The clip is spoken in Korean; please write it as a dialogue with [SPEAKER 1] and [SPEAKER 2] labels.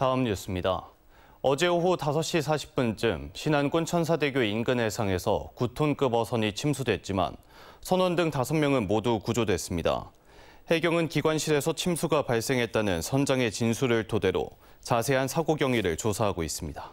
[SPEAKER 1] 다음 뉴스입니다. 어제 오후 5시 40분쯤 신안군 천사대교 인근 해상에서 9톤급 어선이 침수됐지만 선원 등 5명은 모두 구조됐습니다. 해경은 기관실에서 침수가 발생했다는 선장의 진술을 토대로 자세한 사고 경위를 조사하고 있습니다.